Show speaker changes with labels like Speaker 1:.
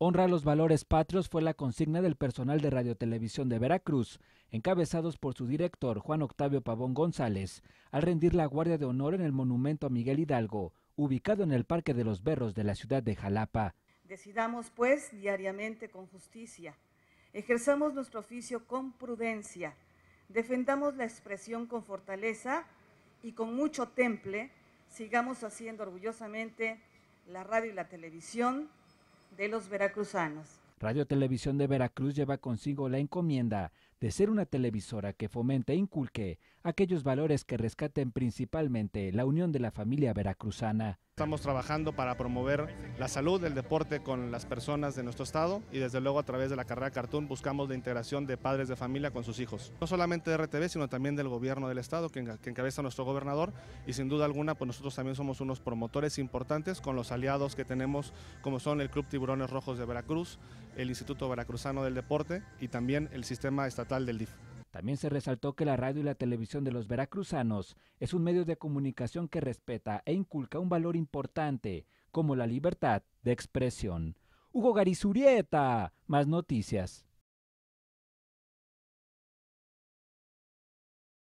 Speaker 1: a los valores patrios fue la consigna del personal de Radiotelevisión de Veracruz, encabezados por su director Juan Octavio Pavón González, al rendir la guardia de honor en el monumento a Miguel Hidalgo, ubicado en el Parque de los Berros de la ciudad de Jalapa.
Speaker 2: Decidamos, pues, diariamente con justicia. Ejerzamos nuestro oficio con prudencia. Defendamos la expresión con fortaleza y con mucho temple. Sigamos haciendo orgullosamente la radio y la televisión de los veracruzanos.
Speaker 1: Radio Televisión de Veracruz lleva consigo la encomienda de ser una televisora que fomente e inculque aquellos valores que rescaten principalmente la unión de la familia veracruzana.
Speaker 3: Estamos trabajando para promover la salud, el deporte con las personas de nuestro estado y desde luego a través de la carrera Cartoon buscamos la integración de padres de familia con sus hijos. No solamente de RTV, sino también del gobierno del estado que encabeza nuestro gobernador y sin duda alguna pues nosotros también somos unos promotores importantes con los aliados que tenemos como son el Club Tiburones Rojos de Veracruz, el Instituto Veracruzano del Deporte y también el Sistema Estatal del DIF. También se resaltó que la radio y la televisión de los veracruzanos
Speaker 1: es un medio de comunicación que respeta e inculca un valor importante, como la libertad de expresión. Hugo Garizurieta, más noticias.